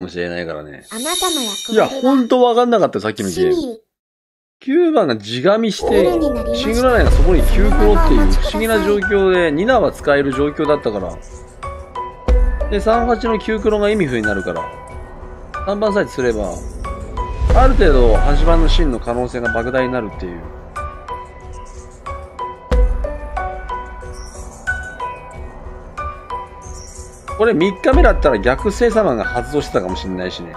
もしれないからね。あなたの役いや、ほんとわかんなかったよ、さっきのゲーム。9番が地神して、シングルラインがそこに9行っていう不思議な状況で、ニナは使える状況だったから。で、38の9黒が意味不になるから。3番さえすれば、ある程度、8番の真の可能性が莫大になるっていう。これ3日目だったら逆精様が発動してたかもしれないしね。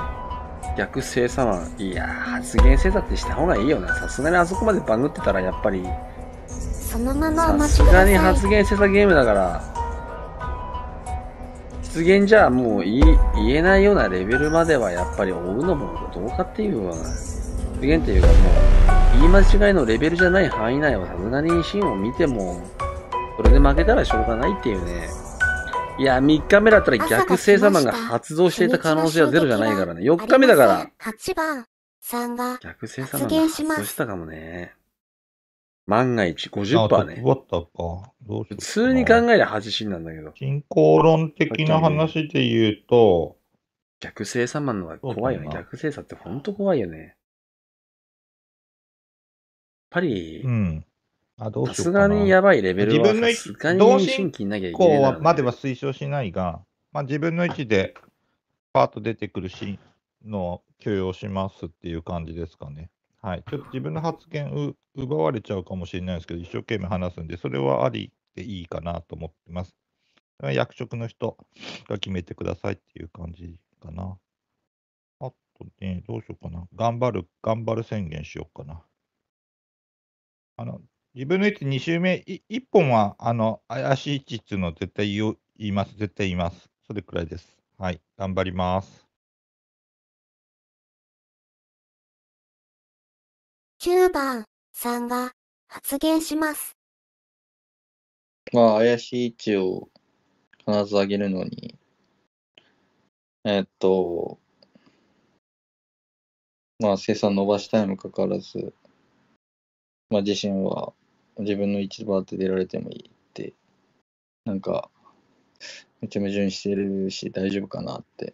逆精様、いや発言精査ってした方がいいよな。さすがにあそこまでバグってたらやっぱり。そのままさすがに発言せざゲームだから。出現じゃもう言えないようなレベルまではやっぱり追うのもどうかっていうような。出現っていうかもう、言い間違いのレベルじゃない範囲内はさすがにシーンを見ても、それで負けたらしょうがないっていうね。いや、3日目だったら逆星座マンが発動していた可能性はゼロじゃないからね。4日目だから。8番さんが逆星座マンが発動したかもね。万が一50%ね。ああかどう普通に考えりゃ8進なんだけど。人衡論的な話で言うと、逆星座マンのは怖いよね。逆星座ってほんと怖いよね。やっぱり、うん、あどうしようかな。さすがにやばいレベルは、さすがに同心機なきゃいけないまでは推奨しないが、まあ、自分の位置でパーッと出てくるし、の許容しますっていう感じですかね。はい、ちょっと自分の発言奪われちゃうかもしれないですけど、一生懸命話すんで、それはありでいいかなと思ってます。役職の人が決めてくださいっていう感じかな。あとね、どうしようかな。頑張る、頑張る宣言しようかな。あの、自分の位置2周目、い1本はあの怪しい位置っていうのを絶対言います、絶対言います。それくらいです。はい、頑張ります。9番さんが発言します。まあ、怪しい位置を必ず上げるのに、えっと、まあ、生産伸ばしたいにもかかわらず、まあ、自身は自分の一番って出られてもいいって、なんか、めちゃ矛盾してるし、大丈夫かなって、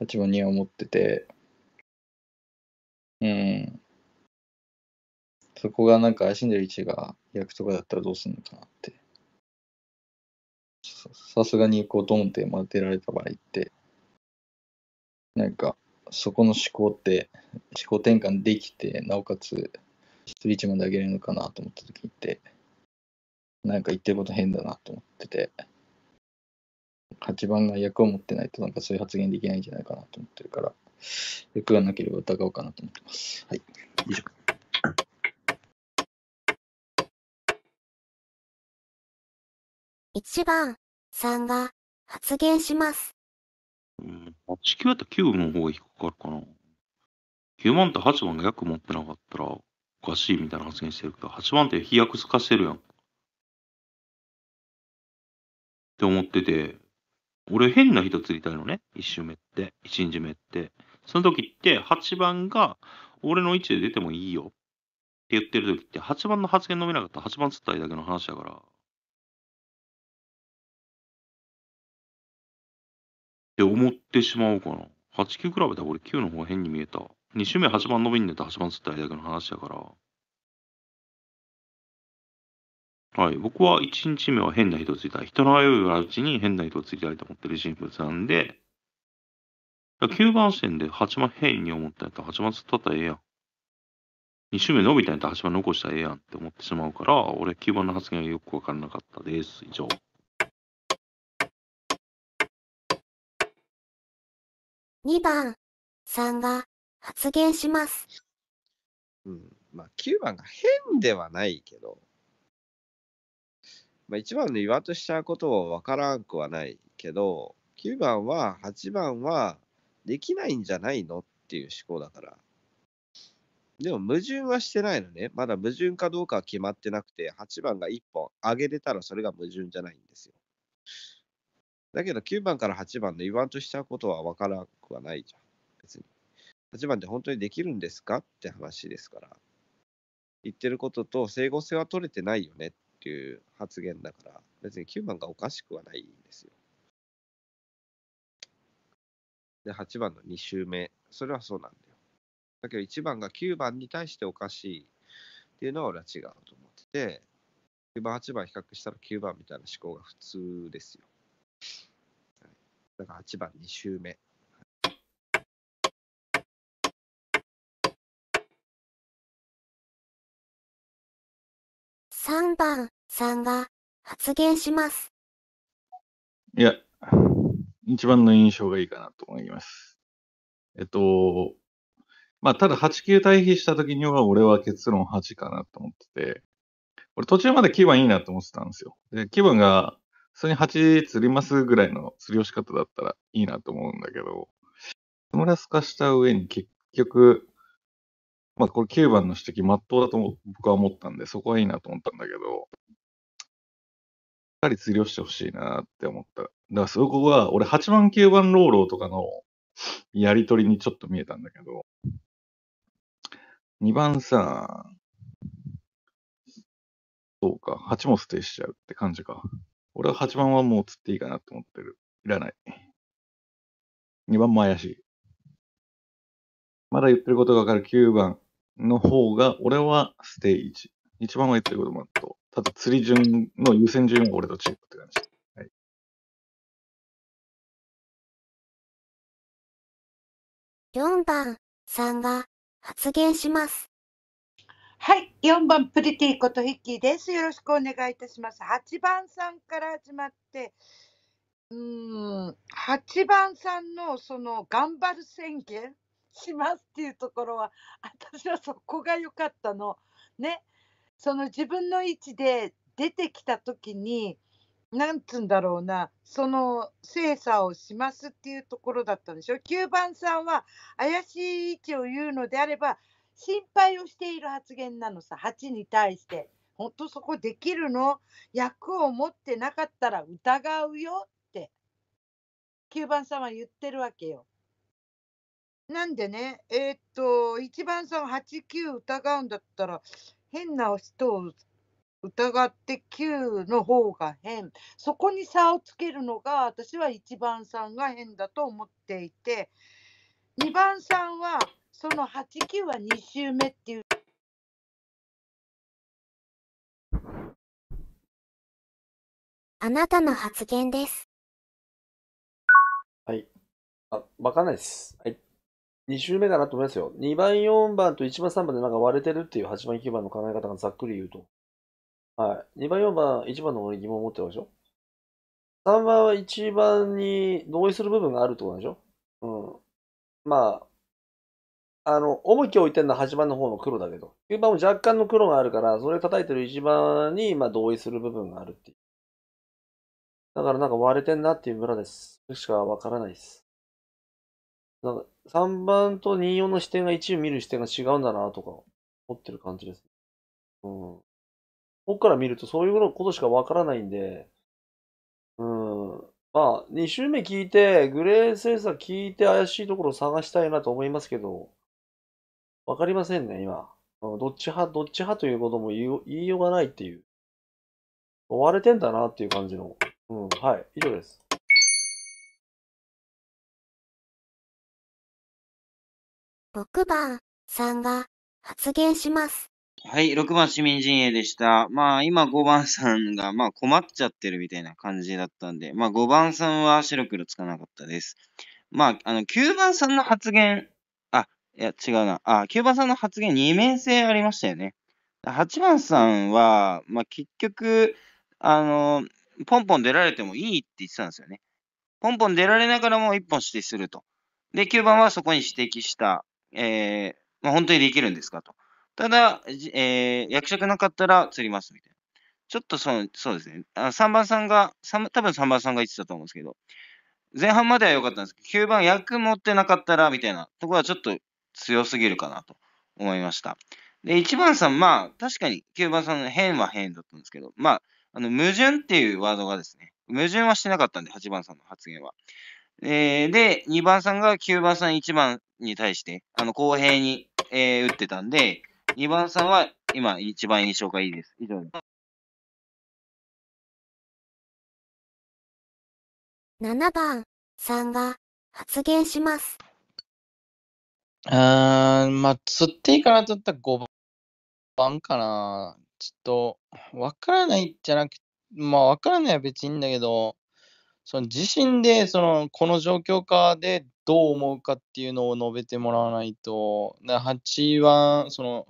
立場には思ってて、うん。そこがなんか怪しんでる位置が役とかだったらどうするのかなって。さすがにこうドンって待てられた場合って、なんかそこの思考って思考転換できて、なおかつスリーチまで上げれるのかなと思った時って、なんか言ってること変だなと思ってて、8番が役を持ってないと、なんかそういう発言できないんじゃないかなと思ってるから、役がなければ疑おうかなと思ってます。はい、以上。1番さんが発言します。うん、8、9だったら9の方が低くあるかな。9万と8番が役持ってなかったら、おかしいみたいな発言してるけど、8番って飛躍かしてるやん。って思ってて、俺変な人釣りたいのね。1周目って、1日目って。その時って8番が俺の位置で出てもいいよって言ってる時って8番の発言伸びなかったら8番釣ったりだけの話だから。って思ってしまうかな。8、9比べたら俺9の方が変に見えた。2周目8番びんねんと8番釣った間の話やからはい僕は1日目は変な人ついた人の迷いがあるうちに変な人ついたいと思ってる人物なんで9番線で8番変に思ったやつ、は八8番釣ったったらええやん2周目伸びたんやったら8番残したらええやんって思ってしまうから俺9番の発言がよくわからなかったです以上2番さんが発言します。うん。まあ、9番が変ではないけど、まあ、1番の言わんとしちゃうことを分からんくはないけど、9番は、8番は、できないんじゃないのっていう思考だから。でも矛盾はしてないのね。まだ矛盾かどうかは決まってなくて、8番が1本上げれたらそれが矛盾じゃないんですよ。だけど9番から8番の言わんとしちゃうことは分からなくはないじゃん。別に。立番で本当にできるんですかって話ですから。言ってることと整合性は取れてないよねっていう発言だから、別に9番がおかしくはないんですよ。で、8番の2周目、それはそうなんだよ。だけど1番が9番に対しておかしいっていうのは俺は違うと思ってて、9番、8番比較したら9番みたいな思考が普通ですよ。だから8番2周目。3番さんが発言します。いや、一番の印象がいいかなと思います。えっと、まあ、ただ8 9対比した時には俺は結論8かなと思ってて、俺途中まで気分いいなと思ってたんですよ。で、気分が普通に8釣りますぐらいの釣り押し方だったらいいなと思うんだけど、ラスかした上に結局、まあ、これ9番の指摘、まっとうだと僕は思ったんで、そこはいいなと思ったんだけど、やっかり釣りをしてほしいなって思った。だからそこは、俺8番、9番ローローとかのやりとりにちょっと見えたんだけど、2番さ、そうか、8も捨てしちゃうって感じか。俺は8番はもう釣っていいかなと思ってる。いらない。2番も怪しい。まだ言ってることがわかる9番の方が、俺はステージ。一番は言ってることもあと、ただ釣り順の優先順位は俺とチームって感じ。はい。4番さんが発言します。はい、4番プリティことヒッキーです。よろしくお願いいたします。8番さんから始まって、うん、8番さんのその頑張る宣言しますっていうところは私はそこが良かったの。ねその自分の位置で出てきた時になんつうんだろうなその精査をしますっていうところだったんでしょ9番さんは怪しい位置を言うのであれば心配をしている発言なのさ8に対して。本当そこできるの役を持ってなかったら疑うよって9番さんは言ってるわけよ。なんでね、えー、っと、一番さん89疑うんだったら、変な人を疑って9の方が変。そこに差をつけるのが、私は一番さんが変だと思っていて、2番さんは、その89は2周目っていう。あなたの発言です。はい。あ、わかんないです。はい。2周目だなと思いますよ。2番、4番と1番、3番でなんか割れてるっていう8番、9番の考え方がざっくり言うと。はい。2番、4番、1番の方に疑問を持ってるでしょ ?3 番は1番に同意する部分があるってことでしょうん。まあ、あの、重きを置いてるのは8番の方の黒だけど、9番も若干の黒があるから、それ叩いてる1番に、まあ、同意する部分があるっていう。だからなんか割れてんなっていう村です。しかわからないです。なんか3番と24の視点が1を見る視点が違うんだなとか思ってる感じです。うん。僕から見るとそういうことしかわからないんで、うん。まあ、2周目聞いて、グレーセンサー聞いて怪しいところを探したいなと思いますけど、わかりませんね、今。どっち派、どっち派ということも言いようがないっていう。追われてんだなっていう感じの。うん、はい、以上です。6番さんが発言します。はい、6番市民陣営でした。まあ、今5番さんが、まあ、困っちゃってるみたいな感じだったんで、まあ、5番さんは白黒つかなかったです。まあ、あの、9番さんの発言、あ、いや、違うな。あ、9番さんの発言、二面性ありましたよね。8番さんは、まあ、結局、あの、ポンポン出られてもいいって言ってたんですよね。ポンポン出られながらも1本指摘すると。で、9番はそこに指摘した。えー、まあ、本当にできるんですかと。ただ、えー、役職なかったら釣りますみたいな。ちょっとそのそうですね。あ3番さんが、多分3番さんが言ってたと思うんですけど、前半までは良かったんですけど、9番役持ってなかったらみたいなところはちょっと強すぎるかなと思いました。で、1番さん、まあ、確かに9番さんの変は変だったんですけど、まあ、あの矛盾っていうワードがですね、矛盾はしてなかったんで、8番さんの発言は。えー、で、2番さんが9番さん、1番に対して、あの、公平に、えー、打ってたんで、2番さんは今一番印象がいいです。以上です。7番さんが発言します。うん、まあ、釣っていいかなと思ったら5番かな。ちょっと、わからないじゃなくまあ、わからないは別にいいんだけど、その自身で、その、この状況下でどう思うかっていうのを述べてもらわないと、8は、その、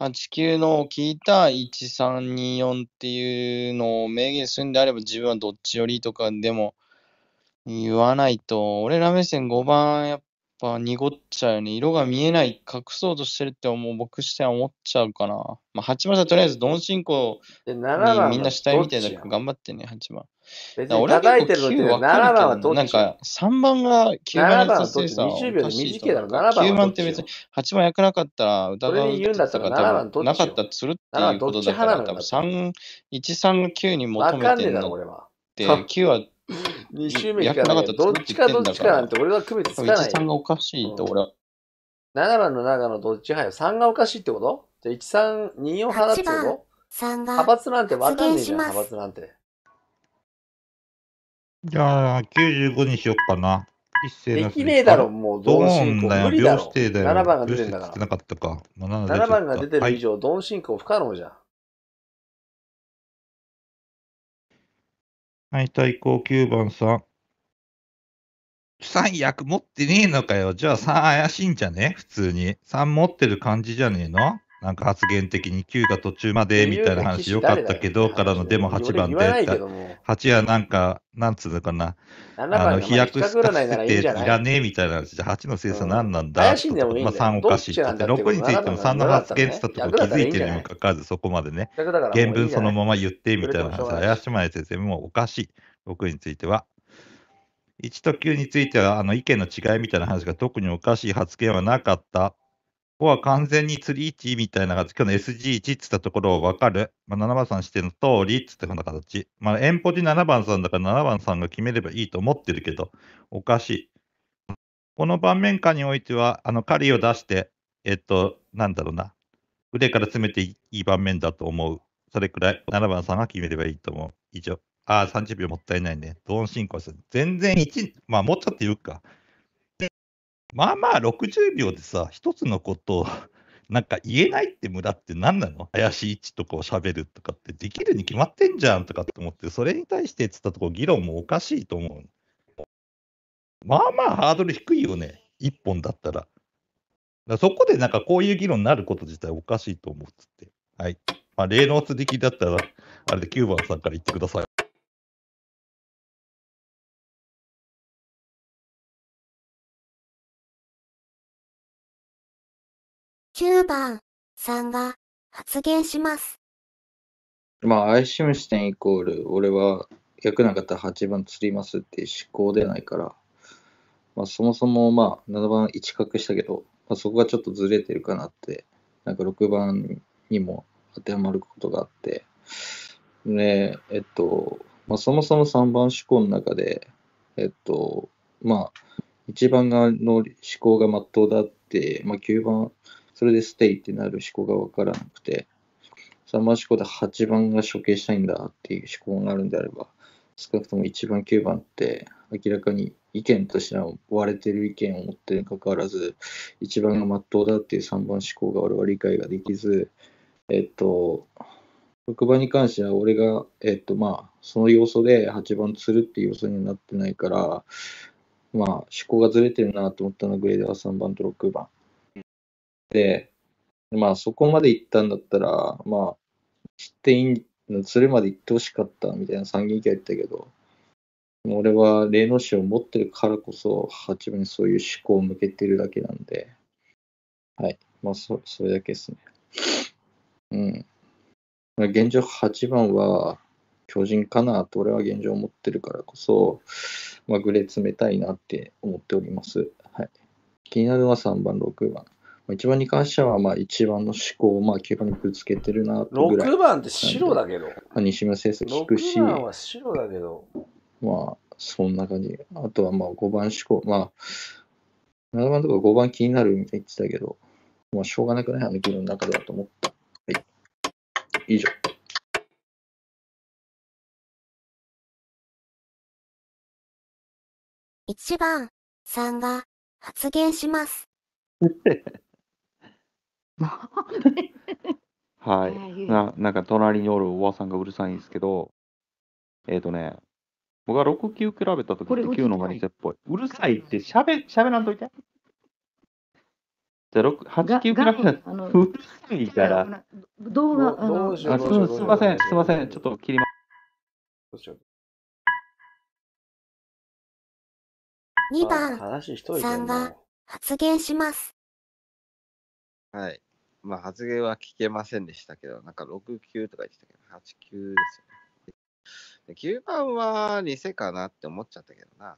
89のを聞いた1324っていうのを明言するんであれば自分はどっちよりとかでも言わないと、俺ら目線5番やっぱ濁っちゃうよね。色が見えない、隠そうとしてるって思う僕しては思っちゃうかな。まあ8番さとりあえずドン進行にみんなしたいみたいだから頑張ってね、8番。俺は叩いてるのって7番は取ってなんか3番が9番の取って20秒で短いだろ、7番9番って別に8番役なかったら疑う言うんだったらなかったらするっていうことだから多分3、13 9に求めてるのって9は2周目からどっちかどっちかなんて俺は区別つかない。1がおかしいと俺は。7番の中のどっち派よ ?3 がおかしいってことじゃあ1、3、2を払ってこと派閥なんてわかんねえじゃん、派閥なんて。じゃあ、95にしよっかな。一斉できねえだろ、もう、ドン進行。無理だろ。7番が出てんだから。なかったか。7, 番が出てる以上、はい、ドン進行不可能じゃん。はい、対抗9番さん。3役持ってねえのかよ。じゃあ3怪しいんじゃね普通に。3持ってる感じじゃねえのなんか発言的に9が途中までみたいな話よかったけど、からのでも8番で、8はなんか、なんつうのかな、あの飛躍してていらねえみたいな話で、8の精査何なんだ、まあ、3おかしいって6についても3の発言ってたとこ気づいてるにもかかわらず、そこまでね、原文そのまま言ってみたいな話、林前先生もうおかしい、6については。1と9についてはあの意見の違いみたいな話が特におかしい発言はなかった。ここは完全に釣り位置みたいなじ、今日の SG1 ってったところを分かる。まあ、7番さんしての通りってこんな形。まあ、遠方で7番さんだから7番さんが決めればいいと思ってるけど、おかしい。この盤面下においては、あの、狩りを出して、えっと、なんだろうな。腕から詰めていい盤面だと思う。それくらい、7番さんが決めればいいと思う。以上。ああ、30秒もったいないね。ドーン進行する。全然1、まあ、もうちょっと言うか。まあまあ60秒でさ、一つのことを なんか言えないって村って何なの怪しい位置とかを喋るとかってできるに決まってんじゃんとかって思って、それに対してっつったとこ議論もおかしいと思う。まあまあハードル低いよね、1本だったら。らそこでなんかこういう議論になること自体おかしいと思うっつって。はい。まあ、霊能続的だったら、あれで9番さんから言ってください。ル番ーさんが発言します。まあ、しむ視点イコール、俺は役なかったら8番釣りますって思考でないから、まあ、そもそもまあ7番一角したけど、まあ、そこがちょっとずれてるかなって、なんか6番にも当てはまることがあって、で、えっと、まあ、そもそも3番思考の中で、えっと、まあ、1番側の思考がまっとうだって、まあ、9番それでステイってなる思考がわからなくて、サマー思考で8番が処刑したいんだっていう思考があるんであれば、少なくとも1番9番って明らかに意見としては割れてる意見を持ってるにかかわらず、1番が真っ当だっていう3番思考が俺は理解ができず、えっと、6番に関しては俺が、えっとまあ、その要素で8番釣るっていう要素になってないから、まあ、思考がずれてるなと思ったのぐグレードは3番と6番。、まあそこまで行ったんだったら、まあ、知っていいの、それまで行ってほしかったみたいな参議院議言ったけど、俺は霊能師を持ってるからこそ、八分にそういう思考を向けてるだけなんで、はい。まあそ、それだけですね。うん。まあ、現状8番は巨人かなと俺は現状思ってるからこそ、まあ、グレー詰めたいなって思っております。はい。気になるのは3番、6番。1番に関しては、まあ、1番の思考を、まあ、9番にぶつけてるなとぐらい6番って白だけど、まあ、西村先生聞くし6番は白だけどまあそんな感じあとはまあ5番思考まあ7番とか5番気になるみたいに言ってたけどまあしょうがなくないあの議論の中だと思ったはい以上1番さんが発言します。はい。ななんか隣におるおばさんがうるさいんですけど、えっ、とね、僕は6級比べたときれうるさい9のが偽っぽい。うるさいってしゃべしゃべらんといて。じゃあ8級比べたらうるさいから。あ動画、あの、すすみません、すみません、ちょっと切りまどうしよう2番、話しさんが発言します。はい。まあ、発言は聞けませんでしたけど、なんか6、9とか言ってたけど、8、9ですよね。9番は偽かなって思っちゃったけどな。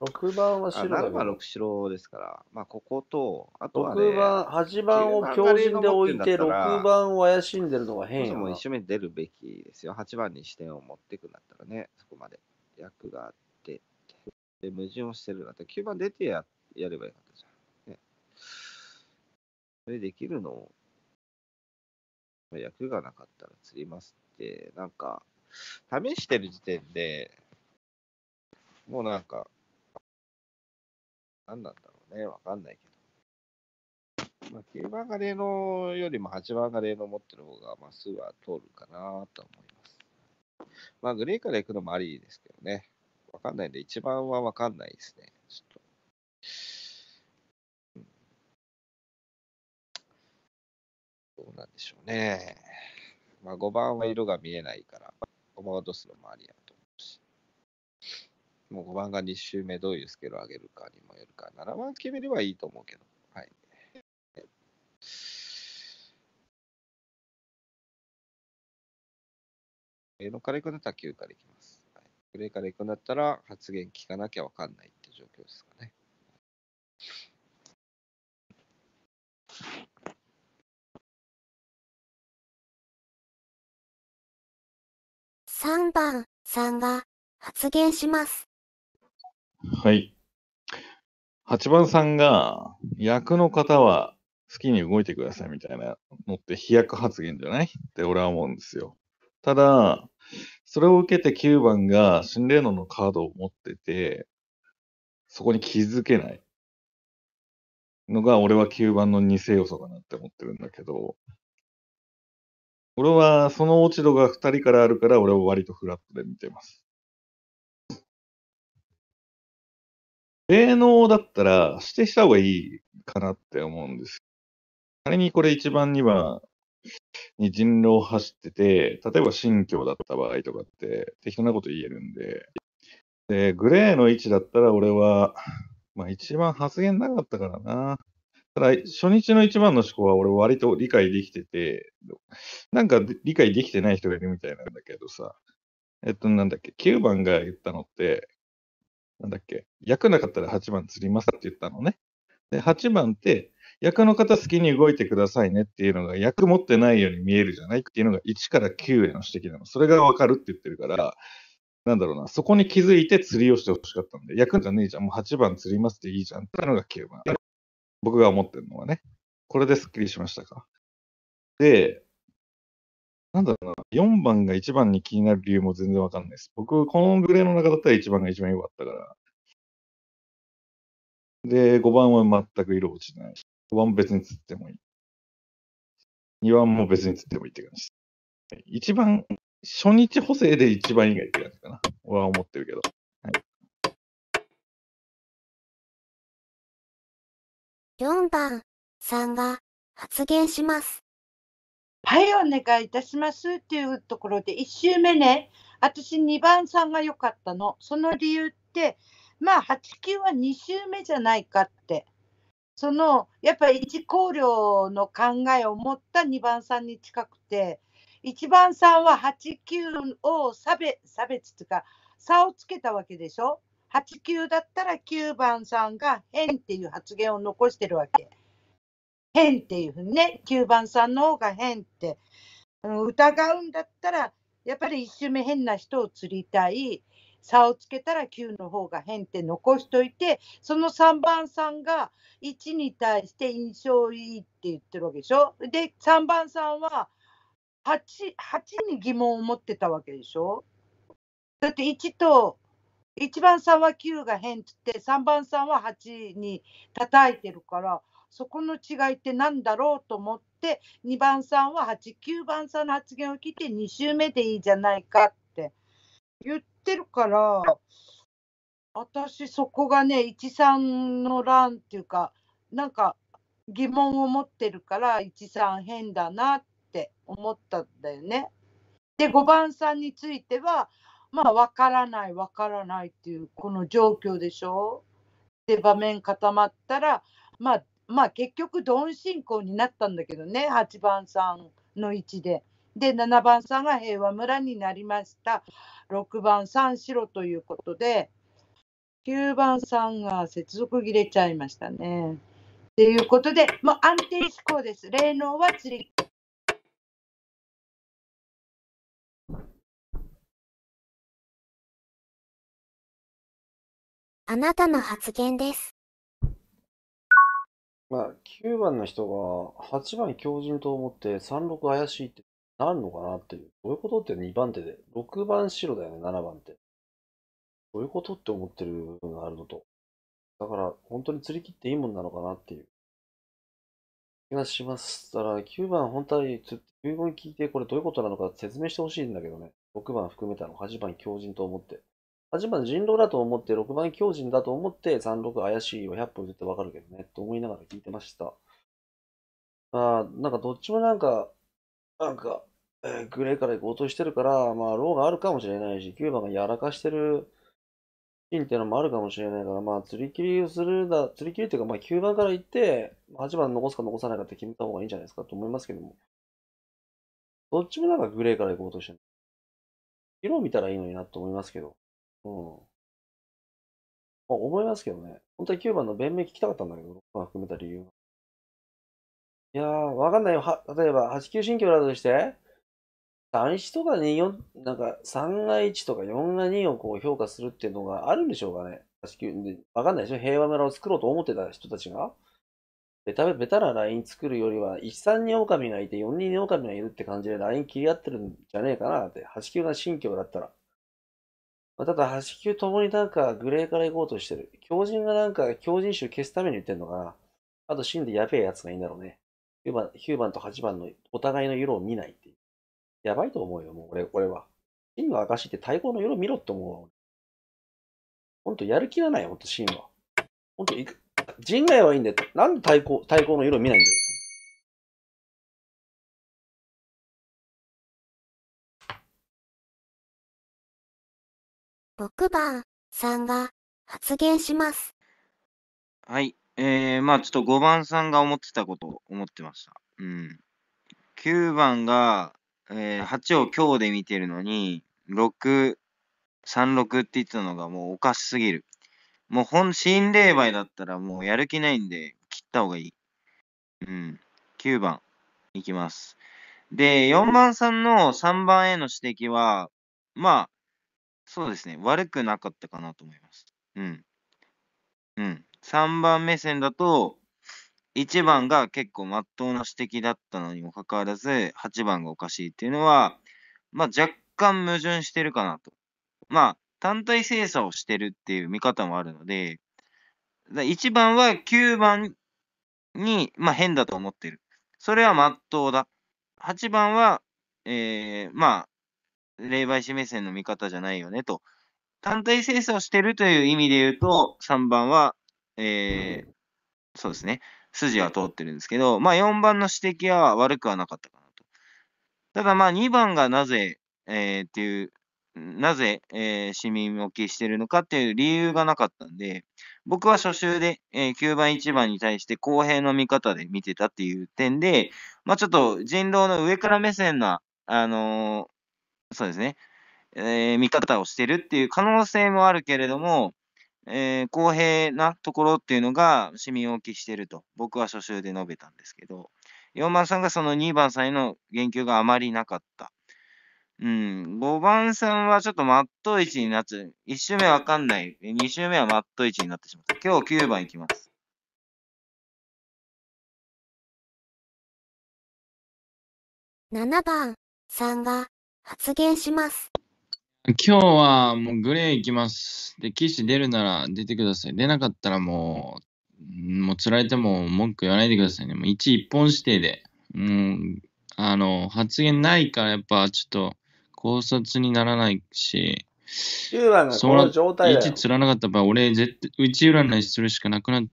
6番は白だ、7番6白ですから、まあ、ここと、あとは、ね、番、8番を強靭で置いて、6番を怪しんでるのが変やも一緒に出るべきですよ。8番に視点を持っていくんだったらね、そこまで。役があって、で、矛盾をしてるなって、9番出てややればいいかそれできるの役がなかったら釣りますって、なんか、試してる時点で、もうなんか、何なんだろうね、わかんないけど。まあ、9番が例のよりも8番が例の持ってる方が、まあ、数は通るかなと思います。まあ、グレーから行くのもありですけどね。わかんないんで、1番はわかんないですね。ちょっと。どうなんでしょうね。まあ、5番は色が見えないから、5番は落とすのもありやと思うし、もう5番が2周目、どういうスケールを上げるかにもよるか7番決めればいいと思うけど、はい。上野から行くんだったら9からいきます。はい、から行くんだったら発言聞かなきゃ分かんないって状況ですかね。3番さんが発言します。はい。8番さんが、役の方は好きに動いてくださいみたいなのって飛躍発言じゃないって俺は思うんですよ。ただ、それを受けて9番が心霊能のカードを持ってて、そこに気づけないのが俺は9番の偽要素かなって思ってるんだけど、俺はその落ち度が2人からあるから、俺は割とフラットで見てます。芸能だったら指定した方がいいかなって思うんです。仮にこれ1番、2番に人狼走ってて、例えば新教だった場合とかって適当なこと言えるんで、で、グレーの位置だったら俺は、まあ一番発言なかったからな。ただ、初日の一番の思考は俺割と理解できてて、なんか理解できてない人がいるみたいなんだけどさ、えっと、なんだっけ、9番が言ったのって、なんだっけ、役なかったら8番釣りますって言ったのね。で、8番って、役の方好きに動いてくださいねっていうのが、役持ってないように見えるじゃないっていうのが1から9への指摘なの。それがわかるって言ってるから、なんだろうな、そこに気づいて釣りをしてほしかったんで、役じゃねえじゃん、もう8番釣りますっていいじゃんってのが9番。僕が思ってるのはね。これですっきりしましたか。で、なんだろうな、4番が1番に気になる理由も全然わかんないです。僕、このグレーの中だったら1番が一番良かったから。で、5番は全く色落ちない。5番も別に釣ってもいい。2番も別に釣ってもいいって感じです。1番、初日補正で1番以外って感じかな。俺は思ってるけど。4番さんが発言します。はい、お願いいたしますっていうところで、1周目ね、私2番さんが良かったの。その理由って、まあ、8 9は2周目じゃないかって。その、やっぱり一考慮の考えを持った2番さんに近くて、1番さんは8 9を差別、差別っていうか、差をつけたわけでしょ8球だったら9番さんが変っていう発言を残してるわけ。変っていうふうにね、9番さんの方が変って。疑うんだったら、やっぱり1周目変な人を釣りたい。差をつけたら9の方が変って残しといてその3番さんが1に対して印象いいって言ってるわけでしょで3番さんは 8, 8に疑問を持ってたわけでしょだって1と1番さんは9が変って3番さんは8に叩いてるからそこの違いって何だろうと思って2番さんは89番さんの発言を聞いて2周目でいいじゃないかって言ってるから私そこがね13の欄っていうかなんか疑問を持ってるから13変だなって思ったんだよね。で5番さんについてはまあ分からない分からないっていうこの状況でしょで場面固まったらまあまあ結局ドン進行になったんだけどね8番さんの位置で。で7番さんが平和村になりました6番さん白ということで9番さんが接続切れちゃいましたね。ということで、もう安定志向です。霊能は釣りあなたの発言です。まあ、9番の人が8番強靭と思って36怪しいってなるのかなっていう。どういうことって2番手で。6番白だよね、7番って。どういうことって思ってる部分があるのと。だから、本当に釣り切っていいもんなのかなっていう。気がします。だから、9番本体、にょっに聞いて、これどういうことなのか説明してほしいんだけどね。6番含めたの、8番強靭と思って。8番人狼だと思って、6番狂人だと思って、36怪しいは100歩ずってわかるけどね、と思いながら聞いてました。あなんかどっちもなんか、なんか、えー、グレーから行こうとしてるから、まあ、ローがあるかもしれないし、9番がやらかしてるシーンっていうのもあるかもしれないから、まあ、釣り切りをするだ、釣り切りっていうか、まあ、9番から行って、8番残すか残さないかって決めた方がいいんじゃないですかと思いますけども。どっちもなんかグレーから行こうとしてる。色を見たらいいのになと思いますけど。うん。あ、思いますけどね。本当は9番の弁明聞きたかったんだけど、まあ、含めた理由は。いやー、わかんないよ。は、例えば、8、9進教などして、3-1とか2-4、なんか3が1とか4が2をこう評価するっていうのがあるんでしょうかね。わかんないでしょ。平和村を作ろうと思ってた人たちが。ベタベタなライン作るよりは、1、3に狼がいて、4、2に狼がいるって感じでライン切り合ってるんじゃねえかなって。8、9が新居だったら。まあ、ただ、8級ともになんかグレーから行こうとしてる。狂人がなんか狂人種消すために言ってんのかな。あと、死んでやべえやつがいいんだろうね。9番 ,9 番と8番のお互いの色を見ないっていう。やばいと思うよ、もう俺俺は。シンの証って対抗の色見ろって思うわ。ほんとやる気がないよ、ほんとシンは。ほんと、人外はいいんだよ。なんで対抗、対抗の色見ないんだよ。6番さんが発言します。はい。えー、まあちょっと5番さんが思ってたことを思ってました。うん。9番が、えー、8を強で見てるのに、6、36って言ってたのがもうおかしすぎる。もう本心霊媒だったらもうやる気ないんで切った方がいい。うん。9番いきます。で、4番さんの3番への指摘は、まあ、そうですね。悪くなかったかなと思います。うん。うん。3番目線だと、1番が結構真っ当な指摘だったのにもかかわらず、8番がおかしいっていうのは、まあ若干矛盾してるかなと。まあ、単体精査をしてるっていう見方もあるので、1番は9番に、まあ、変だと思ってる。それはまっとうだ。8番は、えー、まあ、霊媒師目線の見方じゃないよねと。単体精査をしてるという意味で言うと、3番は、えー、そうですね、筋は通ってるんですけど、まあ4番の指摘は悪くはなかったかなと。ただまあ2番がなぜ、えー、っていう、なぜ、えー、市民向きしてるのかっていう理由がなかったんで、僕は初週で、えー、9番1番に対して公平の見方で見てたっていう点で、まあちょっと人狼の上から目線な、あのそうですね、えー、見方をしてるっていう可能性もあるけれども、えー、公平なところっていうのが市民を起してると、僕は初週で述べたんですけど、4番さんがその2番さんへの言及があまりなかった。うん、5番さんはちょっとマット位置になって、1周目わかんない、2周目はマット位置になってしまった。今日9番いきます。7番さんが発言します。今日はもうグレー行きます。で、岸出るなら出てください。出なかったらもう、もう釣られても文句言わないでくださいね。もう一一本指定で。うん、あの、発言ないからやっぱちょっと考察にならないし、9番がこの状態だよ。1釣らなかった場合、俺絶対、内占いするしかなくなっ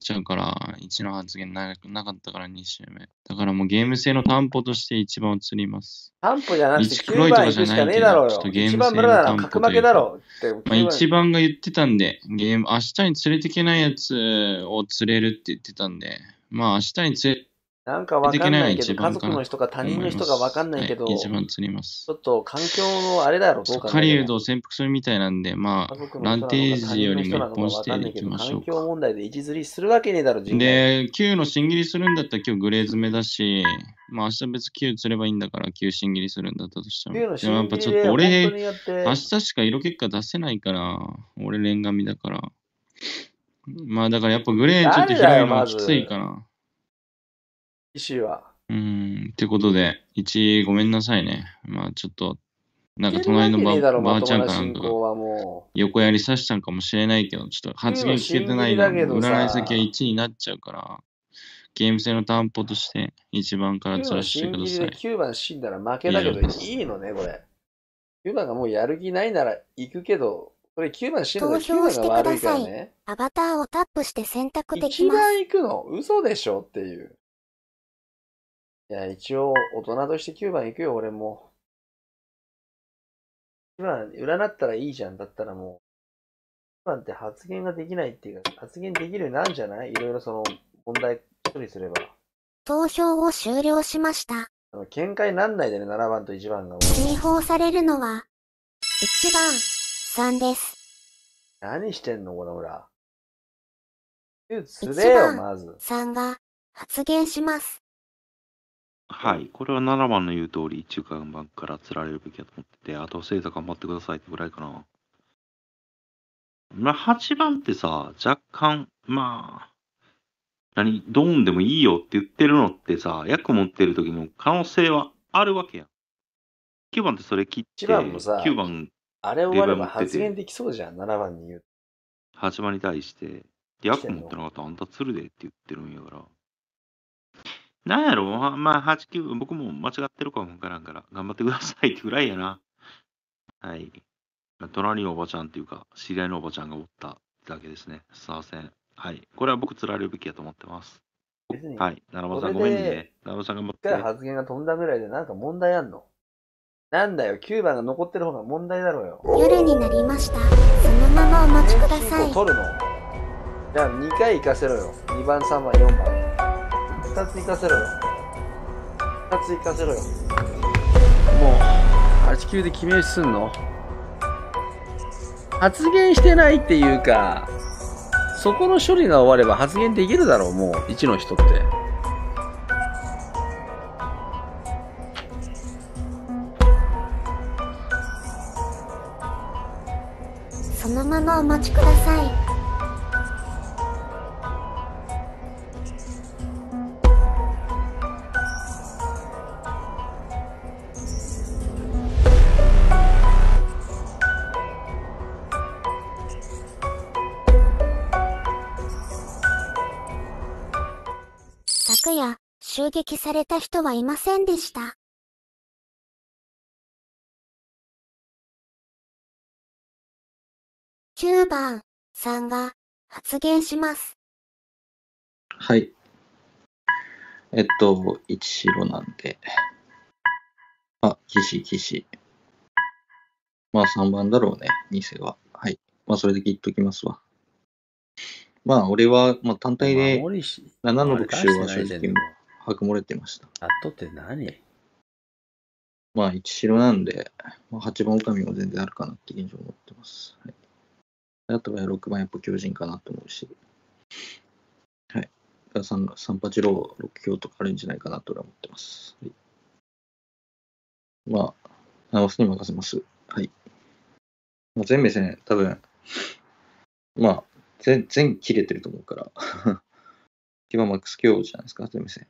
ちゃうから、1の発言ななかったから2周目。だからもうゲーム性の担保として一番映ります。担保じゃなくて9番行くしかねえだろうよ。1番無駄なら格負けだろうまあ、1番が言ってたんで、ゲーム、明日に連れてけないやつを釣れるって言ってたんで、まあ明日に連れなんかわかんないけど、家族の人か他人の人がわかんないけど、はい、一番釣ります。ちょっと環境のあれだろう、どうか、ね。を潜伏するみたいなんで、まあ、ランテージよりも一本していきましょう環境問題で位置釣りするわけねえだろ、で、9の新切りするんだったら今日グレー詰めだし、まあ明日別9釣ればいいんだから9新切りするんだったとしても。でもやっぱちょっと俺、明日しか色結果出せないから、俺、レンガミだから。まあだからやっぱグレーちょっと広いのはきついかな。石は。うん、ってことで、一ごめんなさいね。まあちょっと、なんか隣のばあちゃんかなんか横やりさしたんかもしれないけど、ちょっと発言聞けてないな。占い先は1になっちゃうから、ゲーム性の担保として1番からずらしてください。9番死んだら負けだけど、いいのね、これ。9番がもうやる気ないなら行くけど、これ9番死ぬの9番が悪いからね。アバターをタップして選択できます。一番行くの嘘でしょっていう。いや、一応、大人として9番行くよ、俺も。占ったらいいじゃん。だったらもう、9番って発言ができないっていうか、発言できるようになるんじゃないいろいろその問題処理すれば。投票を終了しました。見解なんないでね、7番と1番が。追放されるのは、1番、3です。何してんの、この裏。つれよ、まず。3が発言します。はい、これは7番の言う通り、中間版から釣られるべきだと思ってて、あと精査頑張ってくださいってぐらいかな。まあ、8番ってさ、若干、まあ、何、ドーンでもいいよって言ってるのってさ、役持ってる時の可能性はあるわけや9番ってそれ切って、1番もさ、9番、あれ終われば発言できそうじゃん、7番に言う。8番に対して、役持ってなかったらあんた釣るでって言ってるんやから。なんやろ、まあ、8、9、僕も間違ってるかもわからんから、頑張ってくださいってぐらいやな。はい。隣のおばちゃんっていうか、知り合いのおばちゃんがおっただけですね。すいません。はい。これは僕、釣られるべきやと思ってます。はい。七番さん、ごめんね。七番さん頑張って。一回発言が飛んだぐらいで、なんか問題あんのなんだよ、9番が残ってる方が問題だろうよ。夜になりました。そのままお待ちください。取るのじゃあ、2回行かせろよ。2番、3番、4番。2つ行かせろよ2つ行かせろよもう8れで決め打ちすんの発言してないっていうかそこの処理が終われば発言できるだろうもう1の人ってそのままお待ちくださいされた人はいませんでした。9番さんが発言します。はい。えっと、一白なんで。あ、岸、岸。まあ3番だろうね、偽は。はい。まあそれで切っときますわ。まあ俺は、まあ単体で7の特集は正直。はく漏れてました。あとって何まあ、一城なんで、まあ、8番狼も全然あるかなって現状思ってます。はい、あとは6番やっぱ巨人かなと思うし、はい。三八郎ー、6強とかあるんじゃないかなと俺は思ってます。はい、まあ、直すに任せます。はい。まあ、全目線、多分、まあ、全、全切れてると思うから今 マックス強じゃないですか、全目線。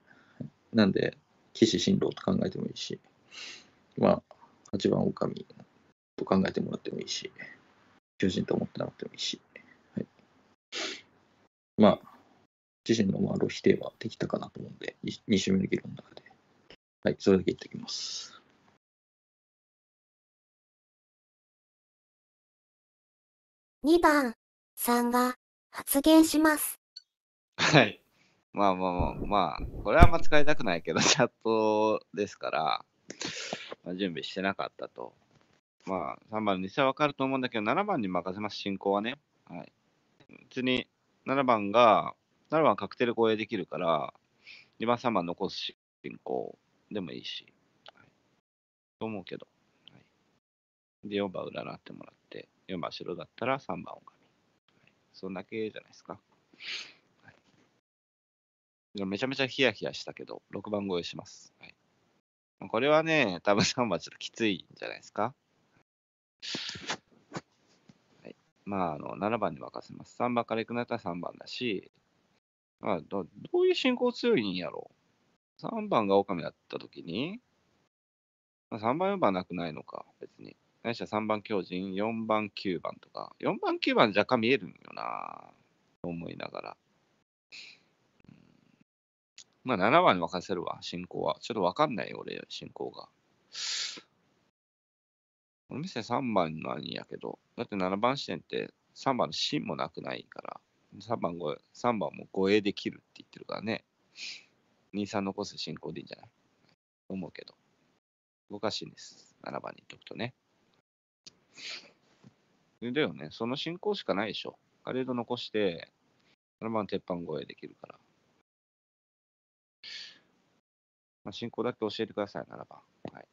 なんで、岸進路と考えてもいいし、まあ、8番狼と考えてもらってもいいし、巨人と思ってなくてもいいし、はい、まあ、自身のまあ露否定はできたかなと思うんで、2週目の議論の中で。はい、それだけ言っておきます。2番さんが発言します。はい。まあまあまあ、まあ、これはあんま使いたくないけど、チャットですから、まあ、準備してなかったと。まあ、3番、西は分かると思うんだけど、7番に任せます、進行はね。はい。別に、7番が、7番確定で攻撃できるから、2番、3番残す進行でもいいし、はい、と思うけど。はい、で、4番占ってもらって、4番白だったら3番女将、そんだけじゃないですか。めちゃめちゃヒヤヒヤしたけど、6番超えします。はい、これはね、多分さ番ちょっときついんじゃないですか。はい、まああの、7番に任せます。3番から行くなったら3番だし、まあ、どどういう進行強いんやろ3番が狼だったときに、まあ、3番、4番なくないのか、別に。何しろ3番強人、4番、9番とか。4番、9番若干見えるんよなと思いながら。まあ7番に任せるわ、進行は。ちょっとわかんないよ、俺、進行が。この店3番なんやけど、だって7番視点って3番の芯もなくないから、3番 ,3 番も護衛できるって言ってるからね。2、3残す進行でいいんじゃない思うけど。おかしいです。7番に言っとくとね。だよね。その進行しかないでしょ。あれード残して、7番鉄板護衛できるから。まあ、進行だけ教えてくださいならば。はい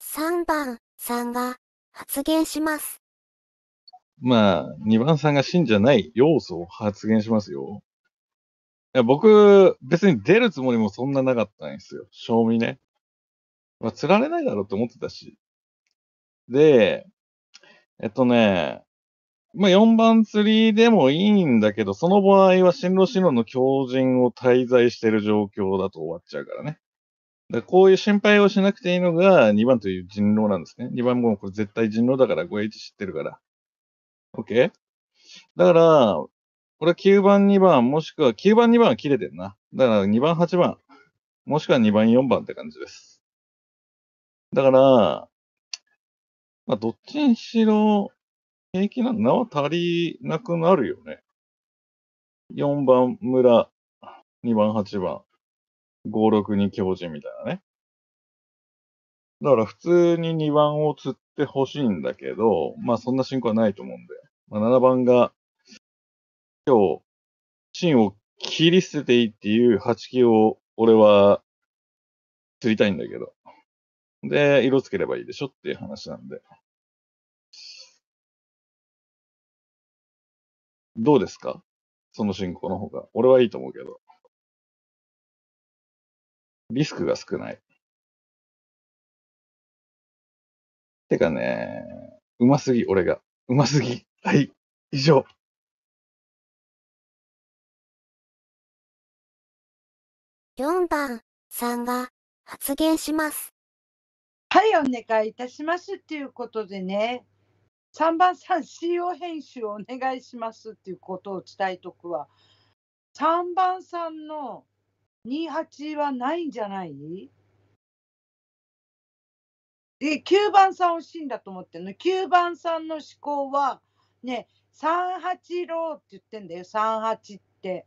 3番さんが発言します。まあ、2番さんが信じゃない要素を発言しますよ。いや、僕、別に出るつもりもそんななかったんですよ。賞味ね。まあ、釣られないだろうと思ってたし。で、えっとね、まあ、4番釣りでもいいんだけど、その場合は進路進路の強人を滞在してる状況だと終わっちゃうからね。だらこういう心配をしなくていいのが2番という人狼なんですね。2番もこれ絶対人狼だから 5H 知ってるから。OK? だから、これ9番2番、もしくは9番2番は切れてんな。だから2番8番、もしくは2番4番って感じです。だから、まあ、どっちにしろ、平気なの縄足りなくなるよね。4番村、2番8番、5、6 2教人みたいなね。だから普通に2番を釣ってほしいんだけど、まあそんな進行はないと思うんで。まあ、7番が、今日、芯を切り捨てていいっていう8機を俺は釣りたいんだけど。で、色つければいいでしょっていう話なんで。どうですかその進行の方が。俺はいいと思うけど。リスクが少ない。てかね、うますぎ、俺が。うますぎ。はい、以上。4番さんが発言します。はい、お願いいたしますっていうことでね、3番さん CO 編集をお願いしますっていうことを伝えとくわ3番さんの28はないんじゃないで9番さんしいんだと思ってるの9番さんの思考はね38ローって言ってんだよ38って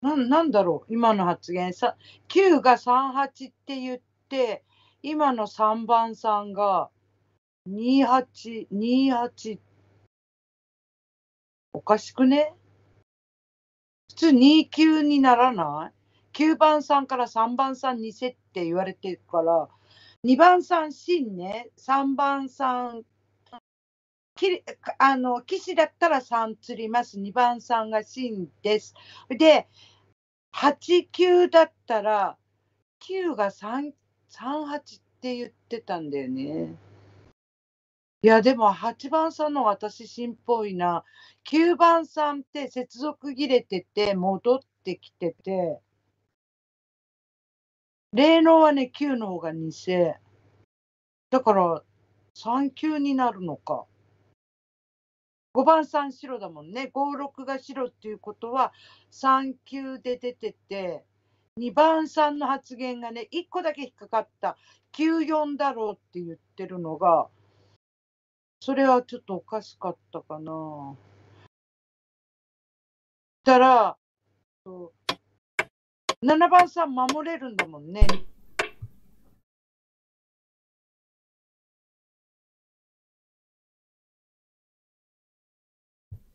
ななんだろう今の発言さ9が38って言って今の3番さんが28、28、おかしくね普通29にならない ?9 番さんから3番さんにせって言われてるから、2番さん真ね、3番さん、きあの騎士だったら3釣ります、2番さんが真です。で、8、9だったら、9が3、38って言ってたんだよね。いや、でも8番さんの私心っぽいな。9番さんって接続切れてて、戻ってきてて、霊能はね、9の方が偽。だから、3級になるのか。5番さん白だもんね。5、6が白っていうことは、3級で出てて、2番さんの発言がね、1個だけ引っかかった。9、4だろうって言ってるのが、それはちょっとおかしかったかな。たら、7番さん守れるんだもんね。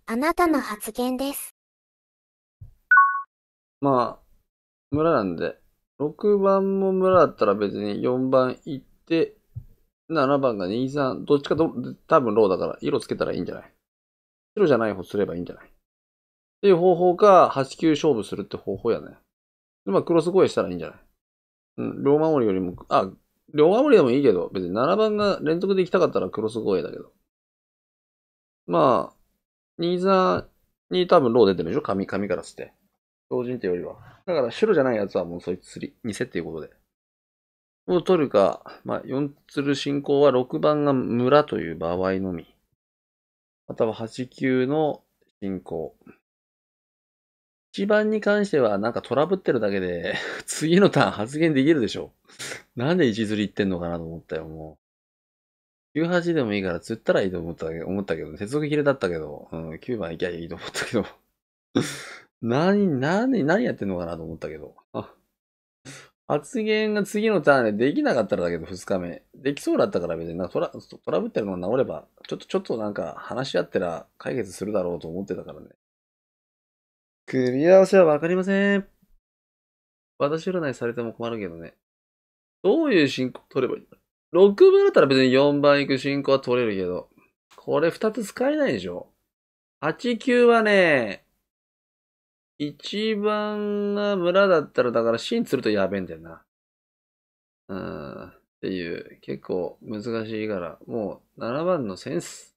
あなたの発言です。まあ、村なんで、6番も村だったら別に4番行って、7番が23、どっちかと、多分ローだから、色つけたらいいんじゃない白じゃない方すればいいんじゃないっていう方法か、8 9勝負するって方法やね。まあ、クロス声したらいいんじゃないうん、両守りよりも、あ、両守りでもいいけど、別に7番が連続で行きたかったらクロス声だけど。まあ、23に多分ロー出てるでしょ紙、紙からって。標準ってよりは。だから白じゃないやつはもうそいつ3、2セっていうことで。を取るか、まあ、4る進行は6番が村という場合のみ。または8級の進行。1番に関してはなんかトラブってるだけで、次のターン発言できるでしょ。なんで1釣り言ってんのかなと思ったよ、もう。1 8でもいいから釣ったらいいと思ったけど、思ったけど、接続切れだったけど、うん、9番行きゃいいと思ったけど。何、何、何やってんのかなと思ったけど。発言が次のターンでできなかったらだけど、2日目。できそうだったから別になトラ、トラブってるのが治れば、ちょっとちょっとなんか話し合ったら解決するだろうと思ってたからね。組み合わせはわかりません。私占いされても困るけどね。どういう進行取ればいいんだ ?6 番だったら別に4番行く進行は取れるけど、これ2つ使えないでしょ ?8、9はね、一番が村だったら、だから芯ンするとやべえんだよな。うん。っていう、結構難しいから、もう7番のセンス。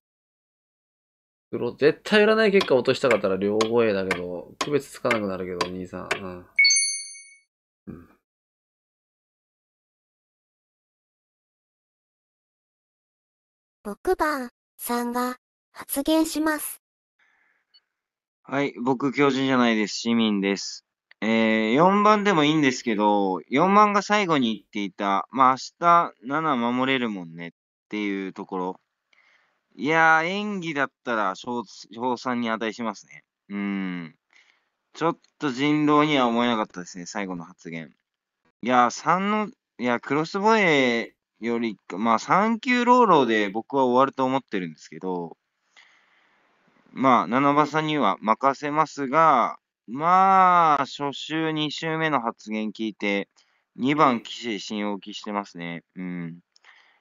黒、絶対占い結果落としたかったら両声だけど、区別つかなくなるけど、兄さん。ん。うん。6番さんが発言します。はい、僕、教授じゃないです。市民です。えー、4番でもいいんですけど、4番が最後に言っていた、まあ明日7守れるもんねっていうところ。いやー、演技だったら賞賛に値しますね。うん。ちょっと人狼には思えなかったですね、最後の発言。いやー、3の、いや、クロスボエより、まあ3級ローローで僕は終わると思ってるんですけど、まあ、七場さんには任せますが、まあ、初週、2週目の発言聞いて、2番岸信置きしてますね。うん。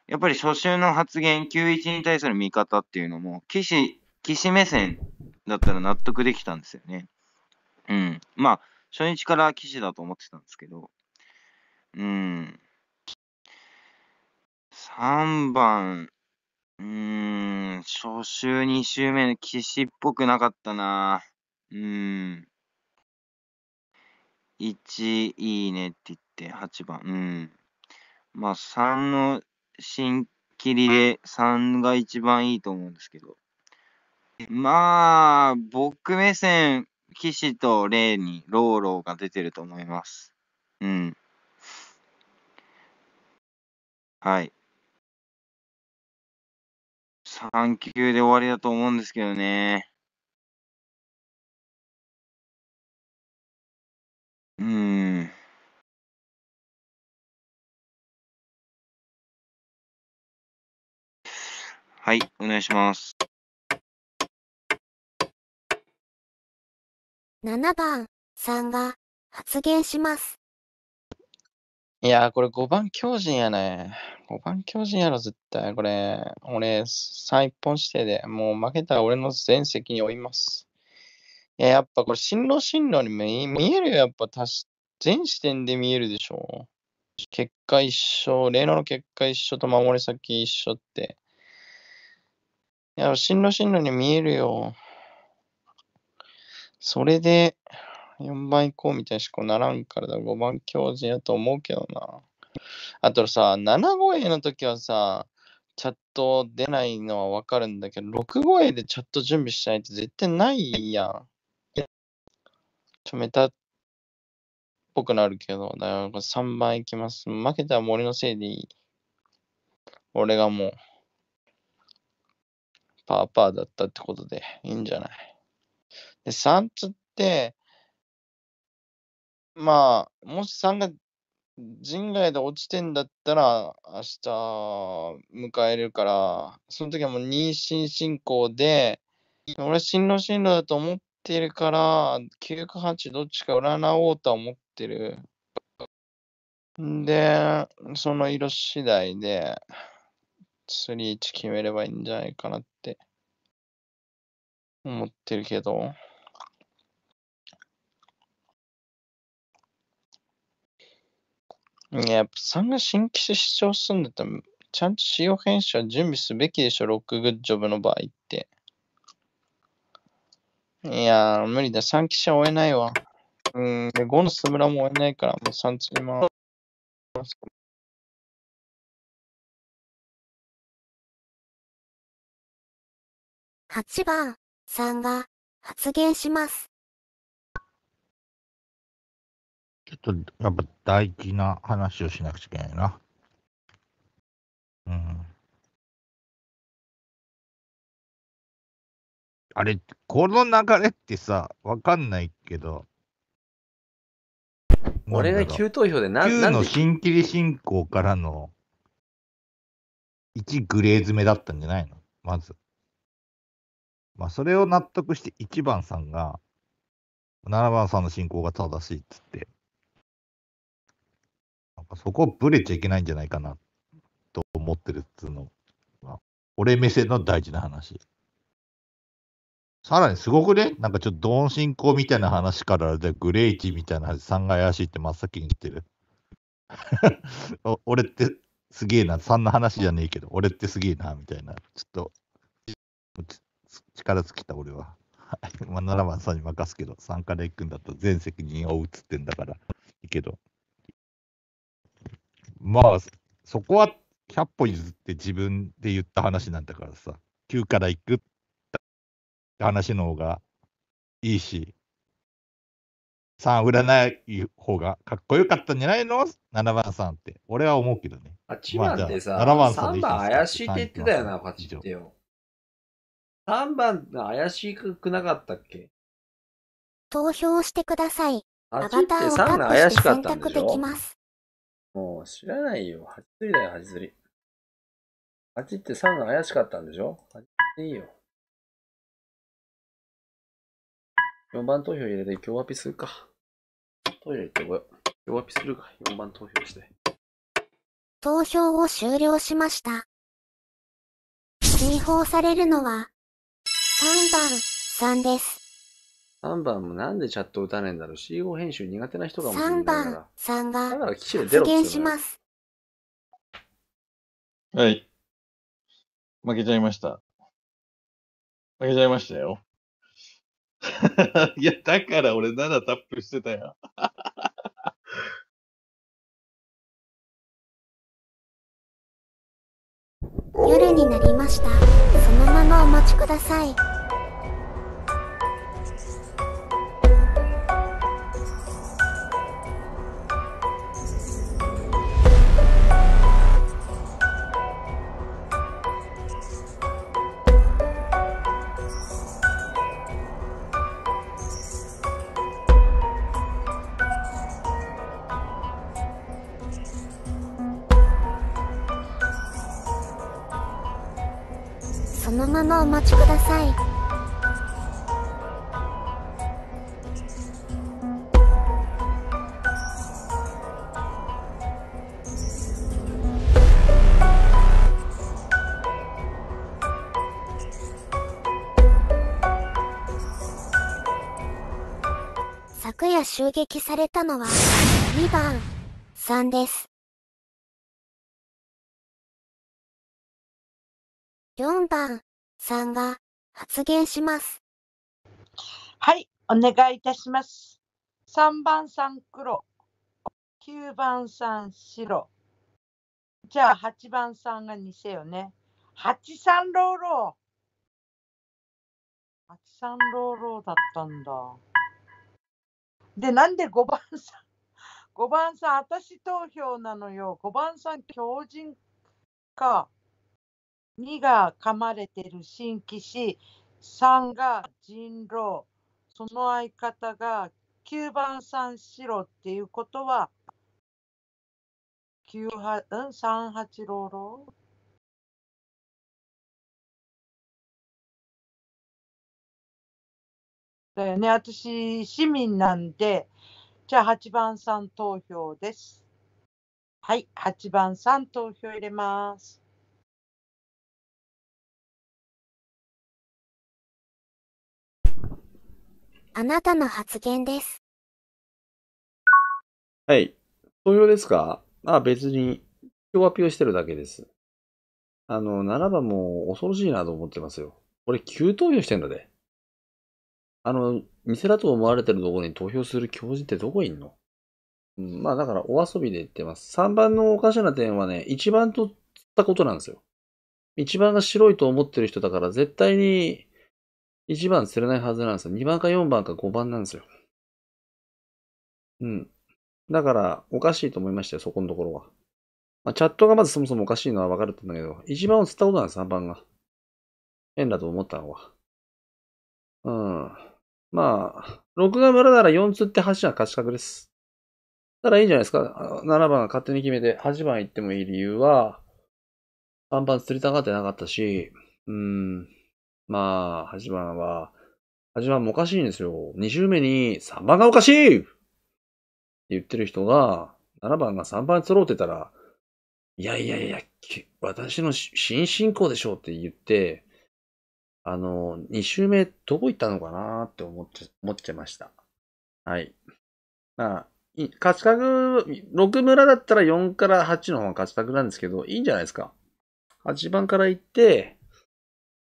やっぱり初週の発言、91に対する見方っていうのも、岸、岸目線だったら納得できたんですよね。うん。まあ、初日から岸だと思ってたんですけど、うん。3番、うーん、初週、2週目の騎士っぽくなかったな。うーん。1、いいねって言って、8番。うん。まあ、3の新切りで、3が一番いいと思うんですけど。まあ、僕目線、騎士と霊にローローが出てると思います。うん。はい。3球で終わりだと思うんですけどね。うん。はい、お願いします。7番さんが発言します。いやー、これ5番強人やね。5番強人やろ、絶対。これ、俺、3一本指定で、もう負けたら俺の全責任追います。いや、やっぱこれ、進路進路に見えるよ、やっぱ、全視点で見えるでしょ。結果一緒、例の結果一緒と守り先一緒って。いや、進路進路に見えるよ。それで、4番行こうみたいな思考ならんからだ。5番強靭やと思うけどな。あとさ、7号 A の時はさ、チャット出ないのはわかるんだけど、6号 A でチャット準備しないと絶対ないやん。ちょ、メタっぽくなるけど、だから3番いきます。負けたら森のせいでいい。俺がもう、パーパーだったってことでいいんじゃない。で、3つって、まあ、もし3が人外で落ちてんだったら、明日迎えるから、その時はもう妊娠進行で、俺進路進路だと思ってるから、9か8どっちか占おうとは思ってる。で、その色次第で、3、1決めればいいんじゃないかなって思ってるけど。いや、やっぱさんが新規視聴すんだったら、ちゃんと仕様編集は準備すべきでしょ、ロックグッジョブの場合って。いやー、無理だ。3期は追えないわ。うん、で、5のスムラも追えないから、もう3つります。8番、3が発言します。ちょっとやっぱ大事な話をしなくちゃいけないな。うん。あれ、この流れってさ、わかんないけど。俺が急投票でな、9の新規り進行からの1グレー詰めだったんじゃないのまず。まあ、それを納得して1番さんが、7番さんの進行が正しいっつって、そこぶれちゃいけないんじゃないかなと思ってるっつうのは、俺目線の大事な話。さらにすごくね、なんかちょっとドン進行みたいな話から、じゃグレイチみたいな話、3が怪しいって真っ先に言ってる。俺ってすげえな、3の話じゃねえけど、俺ってすげえな、みたいな。ちょっと、力尽きた俺は。まあ、7番さんに任すけど、3から行くんだったら全責任を移うつってんだから、いいけど。まあ、そこは100歩譲って自分で言った話なんだからさ、9から行くって話の方がいいし、3売らない方がかっこよかったんじゃないの ?7 番さんって。俺は思うけどね。8番ってさ、まあ、番さん3番怪しいって言ってたよな、八チってよ。3番怪しくなかったっけ投票してください。アバターをカッして選択できます。もう知らないよ。ハチ釣りだよ、ハチ釣り。ハチってサウナ怪しかったんでしょハチいいよ。4番投票入れて今日アピするか。行ってこよう。今日アピするか。4番投票して。投票を終了しました。追放されるのは、3番、3です。3番もなんでチャット打たねえんだろう ?C5 編集苦手な人がもし3ら。番さがからします。はい。負けちゃいました。負けちゃいましたよ。いや、だから俺7タップしてたよ。夜になりました。そのままお待ちください。ままお待ちください昨夜襲撃されたのは2番さんです。4番さんが発言します。はい、お願いいたします。三番さん黒、九番さん白。じゃあ八番さんが偽よね。八三ローロー。83ローローだったんだ。で、なんで五番さん、5番さん、私投票なのよ。5番さん、強人か。2が噛まれてる新規士、3が人狼、その相方が9番三四郎っていうことは、九八うん三八郎郎だよね。私、市民なんで、じゃあ8番さん投票です。はい、8番さん投票入れます。あなたの発言です。はい。投票ですかまあ別に、今日アピルしてるだけです。あの、ならばもう恐ろしいなと思ってますよ。俺、急投票してんだで。あの、店だと思われてるところに投票する教授ってどこいんのうん、まあだからお遊びで言ってます。3番のおかしな点はね、1番とったことなんですよ。1番が白いと思ってる人だから絶対に1番釣れないはずなんですよ。2番か4番か5番なんですよ。うん。だから、おかしいと思いましたよ、そこのところは。まあ、チャットがまずそもそもおかしいのはわかるんだけど、1番を釣ったことなんです、3番が。変だと思ったのは。うん。まあ、6が村なら4釣って8は勝ち確です。ただいいんじゃないですか。7番が勝手に決めて、8番行ってもいい理由は、3番釣りたがってなかったし、うん。まあ、8番は、8番もおかしいんですよ。2周目に3番がおかしいって言ってる人が、7番が3番に揃ってたら、いやいやいや、私の新進行でしょうって言って、あの、2周目どこ行ったのかなって思って、思っちゃいました。はい。まあ、勝ち格、6村だったら4から8の方が勝ち格なんですけど、いいんじゃないですか。8番から行って、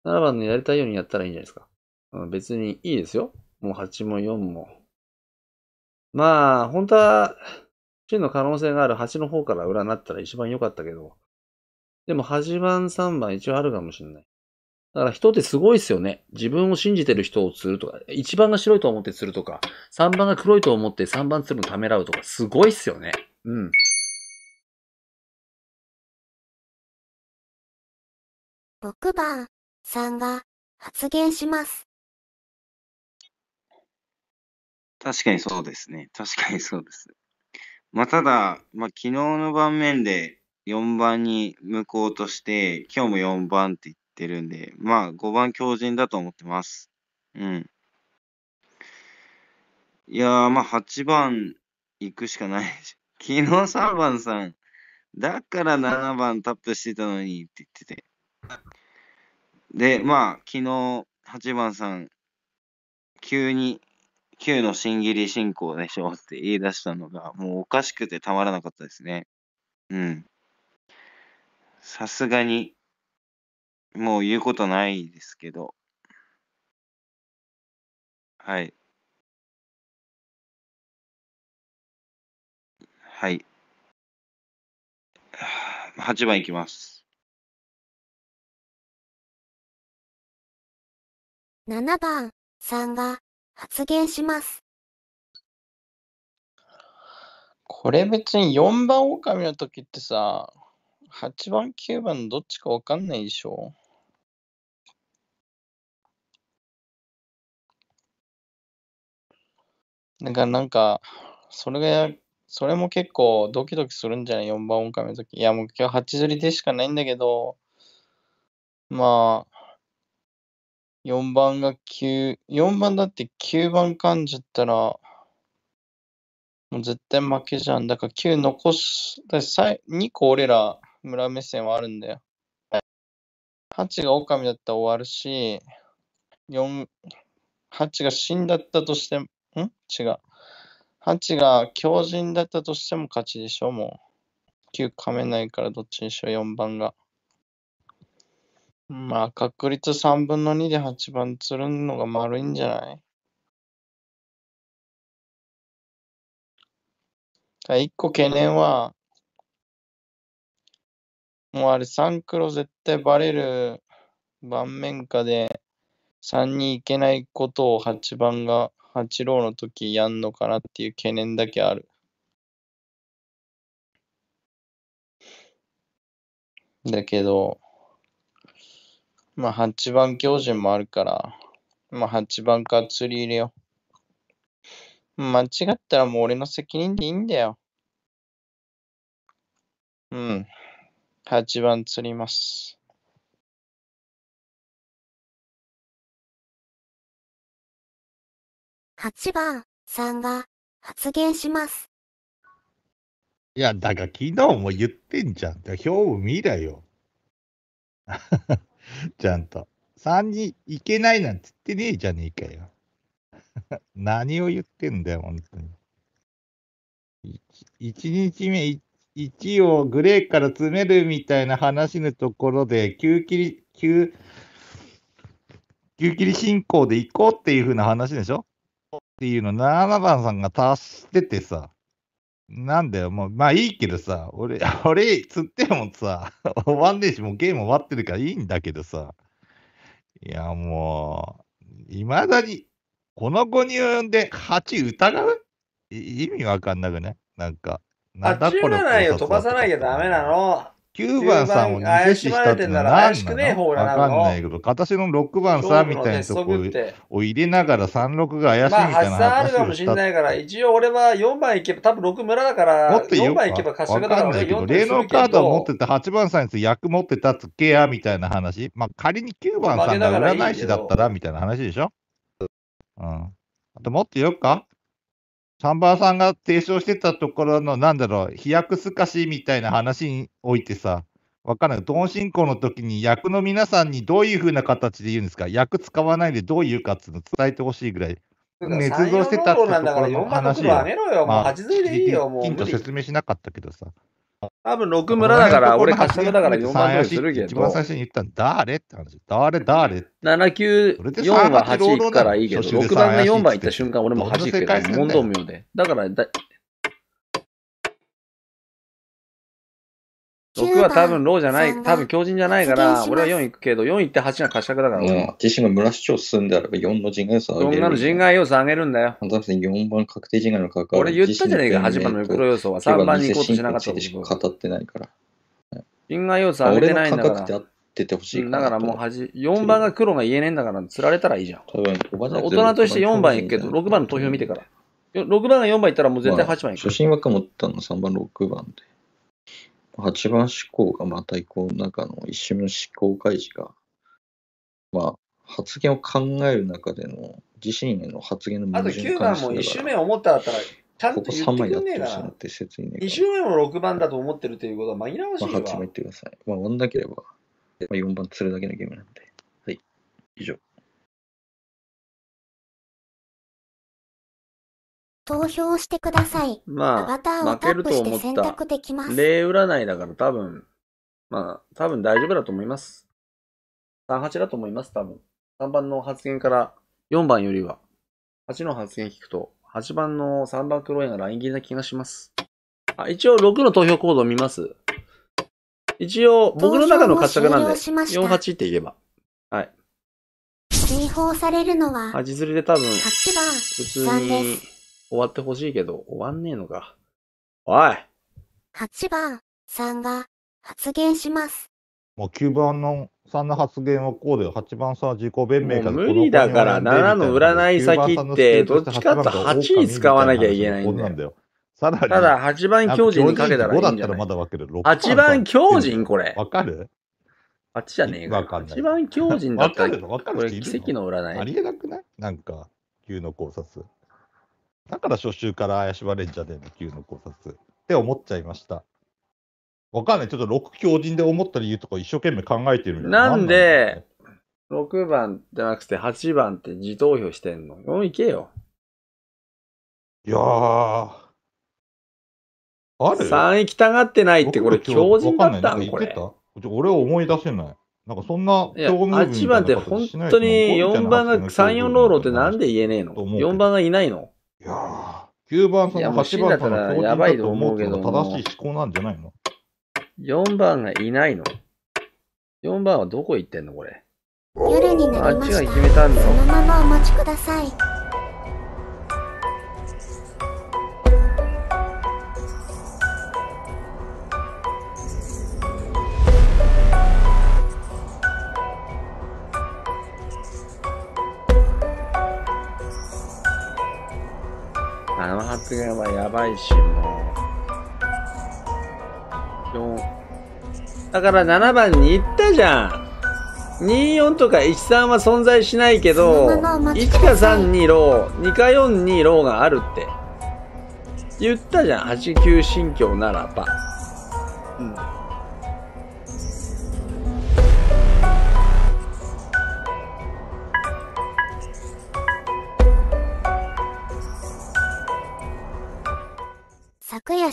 7番のやりたいようにやったらいいんじゃないですか。うん、別にいいですよ。もう8も4も。まあ、本当は、真の可能性がある8の方から裏になったら一番良かったけど、でも8番3番一応あるかもしれない。だから人ってすごいですよね。自分を信じてる人を釣るとか、1番が白いと思って釣るとか、3番が黒いと思って3番釣るのためらうとか、すごいっすよね。うん。6番さんが発言します。確かにそうですね。確かにそうです。まあ、ただ、まあ、昨日の盤面で4番に向こうとして、今日も4番って言ってるんで、まあ、5番強靭だと思ってます。うん。いやー、まあ、8番行くしかない。昨日3番さん、だから7番タップしてたのにって言ってて。で、まあ、昨日、8番さん、急に、9の新切り進行でしょって言い出したのが、もうおかしくてたまらなかったですね。うん。さすがに、もう言うことないですけど。はい。はい。8番いきます。7番さんが発言します。これ別に4番狼の時ってさ、8番9番どっちかわかんないでしょ。だからなんか、それが、それも結構ドキドキするんじゃない ?4 番狼の時。いやもう今日8釣りでしかないんだけど、まあ、4番が9、4番だって9番噛んじゃったら、もう絶対負けじゃん。だから9残す、だ2個俺ら村目線はあるんだよ。8が狼だったら終わるし、4、8が死んだったとしても、ん違う。8が強人だったとしても勝ちでしょ、もう。9噛めないからどっちにしろ4番が。まあ、確率3分の2で8番つるのが丸いんじゃないだ1個懸念は、もうあれ3黒絶対バレる盤面下で3にいけないことを8番が8ローの時やんのかなっていう懸念だけある。だけど、まあ、8番教授もあるから、まあ、8番か釣り入れよう。間違ったらもう俺の責任でいいんだよ。うん。8番釣ります。8番さんが発言します。いや、だが昨日も言ってんじゃん。だか表を見らよ。ちゃんと。3人行けないなんつってねえじゃねえかよ。何を言ってんだよ、本当に。1日目、1をグレーから詰めるみたいな話のところで、急切り、急、急切り進行で行こうっていう風な話でしょっていうの、7番さんが達しててさ。なんだよ、もう、まあいいけどさ、俺、俺、つってもさ、終わんねえし、もうゲーム終わってるからいいんだけどさ。いや、もう、いまだに、この5人で8疑う意味わかんなくねなんか。なんだこれ。飛ばさなきゃダメなの。9番さんを怪したってんならしくねえ方なのわかんないけど、私の6番さんみたいなとこを入れながら36が怪しいみたいな話をした。まあ、8あるかもしれないから、一応俺は4番いけば、多分6村だから、もっと4番いけば貸してないけど、霊能カードを持ってた8番さんに役持ってたつけやみたいな話。まあ仮に9番さんが占い師だったらみたいな話でしょうん。あともっと言おうかサンバーさんが提唱してたところの、なんだろう、飛躍すかしみたいな話においてさ、わかんない。ドン進行の時に役の皆さんにどういうふうな形で言うんですか役使わないでどう言うかっていうのを伝えてほしいぐらい。捏造してたってところの話を、まあ、ヒント説明しなかったけどさ。多分六村だから、俺貸しただから4万ぐらするけど。一番最初に言ったの、誰って話。誰、誰。7、9、4は8いくからいいけど、6番が4番いった瞬間、俺も8いくけど、問答用で。だからだ、6は多分ローじゃない、多分強人じゃないから、俺は4行くけど、4行って8が褐色だから。うん、自身が村主張進んであれば4の人外要素上げる。4の人外要素上げるんだよ。確4番確定人外の関わ俺言ったじゃねえか、8番の黒要素は3番に行こうとしなかったし語ってないから。人外要素上げてないんだから。俺の価格でっててほしいだからもう4番が黒が言えねえんだから、釣られたらいいじゃん。多分大人として4番行くけど、6番の投票見てから。6番が4番行ったらもう絶対8番行く。初心枠持ったの3番、6番で。8番思考がまたこう、中の一瞬の思考開示が、まあ、発言を考える中での自身への発言の矛盾に関してあと9番も1周目思ったら、ちゃんと言ってくんねえな。1周目も6番だと思ってるということは紛らわしいわ。まあ、8番言ってください。まあ、終わんなければ、まあ、4番釣るだけのゲームなんで。はい、以上。投票してください。まあ、アバターをタップして選択できます。占いだから多分、まあ、多分大丈夫だと思います。38だと思います、多分。3番の発言から4番よりは、8の発言聞くと、8番の3番黒いがライン切りな気がします。あ、一応6の投票コードを見ます。一応、僕の中の活着なんで、しし48って言えば。はい。追放されるのは、あ、で多分、8番、普通に、終わってほしいけど、終わんねえのか。おい !8 番さんが発言します。もう9番のさんの発言はこうで、8番さんは自己弁明もう無理だから7の占い先ってどっちかって8に使わなきゃいけないんだよただ、8番強人にかけたらいいんじゃなだったらまいだる。?8 番強人これ。わかる8じゃねえか。か8番強人だったかるこれ奇跡の占いあ。りえなくないなんか、急の考察。だから初週から怪しまれんじゃねえの、の考察。って思っちゃいました。わかんない。ちょっと6強人で思った理由とか一生懸命考えてるなんで、6番じゃなくて8番って自投票してんのうん、いけよ。いやー。ある ?3 行きたがってないってこれ強人だったのこれ。俺は思い出せない。なんかそんな興味8番って本当に4番が3、4ローロってなんで言えねえの ?4 番がいないのいやー、9番さんと8番さんの標準だと思うけど、正しい思考なんじゃないの ?4 番がいないの ?4 番はどこ行ってんのこれ。夜になりました。あっちがいじめたんだ。そのままお待ちください。ばいし、もう。4。だから7番に行ったじゃん。24とか13は存在しないけど、1か3にロー、2か4にローがあるって。言ったじゃん。89新教ならば。うん。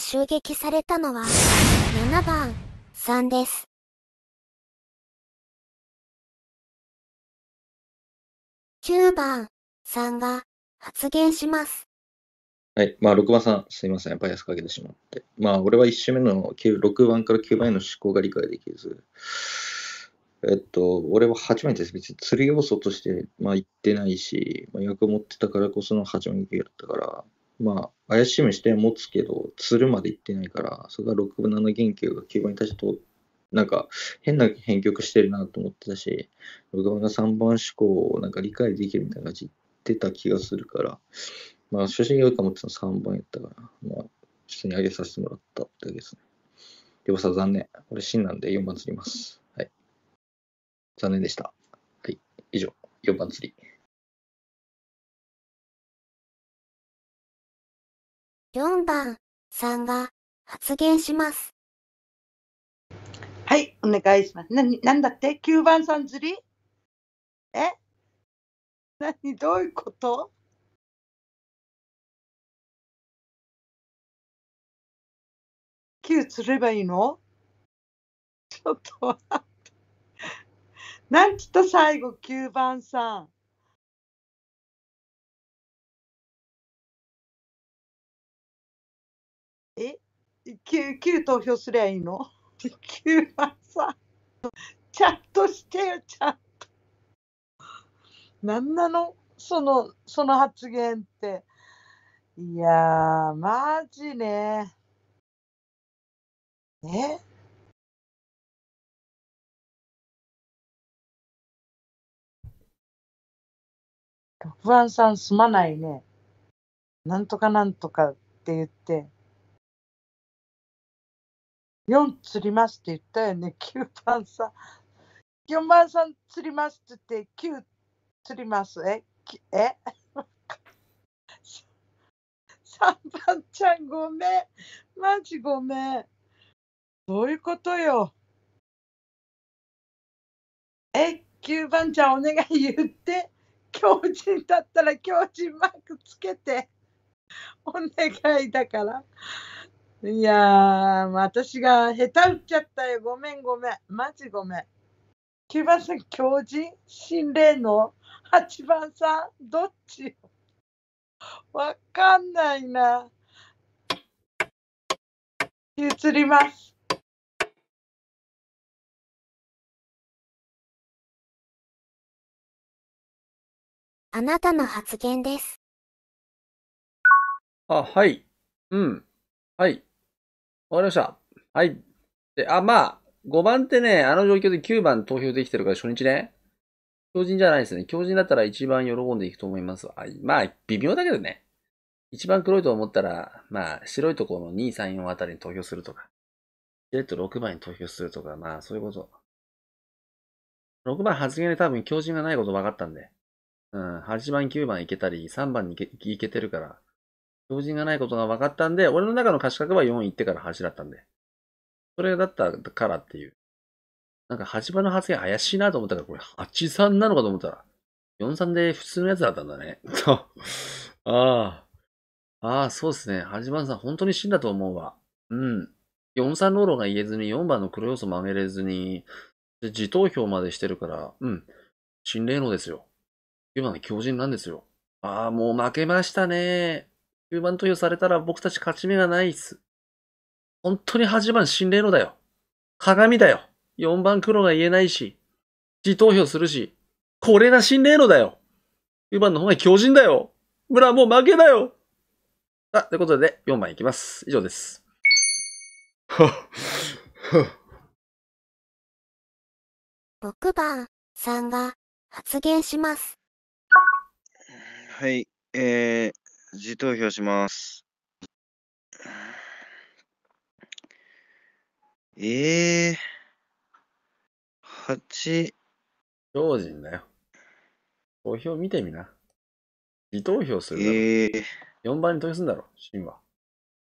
襲撃されたのは、7番、3です。9番、3が発言します。はい。まあ、6番さん、すいません。バイアスかけてしまって。まあ、俺は1周目の6番から9番への思考が理解できず、えっと、俺は8番です。別に釣る要素として、まあ、言ってないし、まあ、役を持ってたからこその8にだったから、まあ、怪しむ視点持つけど、釣るまで行ってないから、それが6分7減球が9番に対してと、なんか、変な編曲してるなと思ってたし、6番が3番思考をなんか理解できるみたいな感じ言ってた気がするから、まあ、初心がいいかもってたの3番やったから、まあ、普通に上げさせてもらったってわけですね。でもさ、残念。これ、真なんで4番釣ります。はい。残念でした。はい。以上、4番釣り。4番さんが発言します。はい、お願いします。な、なんだって ?9 番さん釣りえ何どういうこと9釣ればいいのちょっと待って。なんちと最後9番さん。9、旧投票すりゃいいの ?9 は さ、ちゃんとしてよ、ちゃんと。なんなのその、その発言って。いやー、マジね。え不安さんすまないね。なんとかなんとかって言って。4釣りますって言ったよね、9 番さん。4番さん釣りますって言って、9釣ります。ええ ?3 番ちゃんごめん。マジごめん。どういうことよ。え、9番ちゃんお願い言って。強靭だったら強靭マークつけて。お願いだから。いやー、私が下手打っちゃったよ。ごめん、ごめん。マジごめん。木場さん、教授心霊の8番さんどっちわかんないな。移ります。あなたの発言です。あ、はい。うん。はい。わかりました。はい。で、あ、まあ、5番ってね、あの状況で9番投票できてるから初日ね、強人じゃないですね。強人だったら一番喜んでいくと思います。わ。まあ、微妙だけどね。一番黒いと思ったら、まあ、白いところの2、3、4あたりに投票するとか、レッド6番に投票するとか、まあ、そういうこと。6番発言で多分強人がないこと分かったんで、うん、8番、9番いけたり、3番にいけいけてるから、用心がないことが分かったんで、俺の中の貸し格は4行ってから8だったんで。それだったからっていう。なんか8番の発言怪しいなと思ったから、これ83なのかと思ったら、43で普通のやつだったんだね。とああ。ああ、そうですね。8番さん本当に死んだと思うわ。うん。43ローロが言えずに4番の黒要素も上げれずに、自投票までしてるから、うん。心霊能ですよ。今の狂人なんですよ。ああ、もう負けましたね。9番投票されたら僕たち勝ち目がないっす。本当に8番心霊のだよ。鏡だよ。4番黒が言えないし、自投票するし、これが心霊のだよ。9番の方が強靭だよ。村もう負けだよ。さあ、ということで4番いきます。以上です。6番さんが発言します。はい、えー、自投票します。ええー、8。用人だよ。投票見てみな。自投票するだろ。ええー、4番に投票するんだろ、シンは。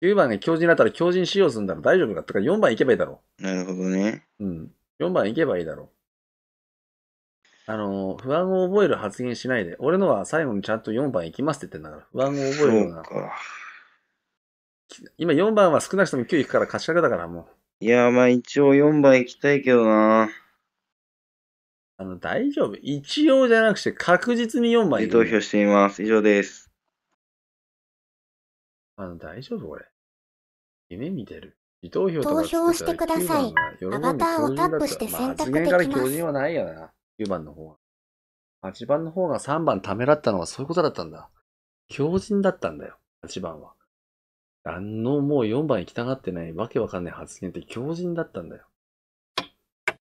9番が強靭だったら強人使用するんだろ、大丈夫かとか4番いけばいいだろ。なるほどね。うん。4番いけばいいだろ。あの、不安を覚える発言しないで、俺のは最後にちゃんと4番いきますって言ってんだから、不安を覚えるような。今4番は少なくとも9行くから勝ちけだからもう。いや、まあ一応4番行きたいけどな。あの、大丈夫。一応じゃなくて確実に4番行投票しています。以上です。あの、大丈夫これ。夢見てる。投票投票してください。アバターをタップして選択できます。まあ、から巨人はないよな。9番の方は。8番の方が3番ためらったのはそういうことだったんだ。強靭だったんだよ、8番は。あの、もう4番行きたがってないわけわかんない発言って強靭だったんだよ。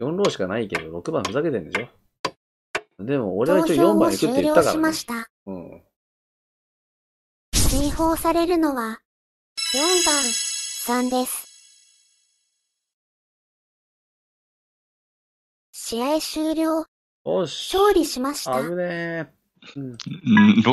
4ローしかないけど、6番ふざけてんでしょでも、俺は一応4番行くって言ったから、ね。しましたうん。追放されるのは、4番、3です。試合終了。おし。勝利しました。危ねえ。うん、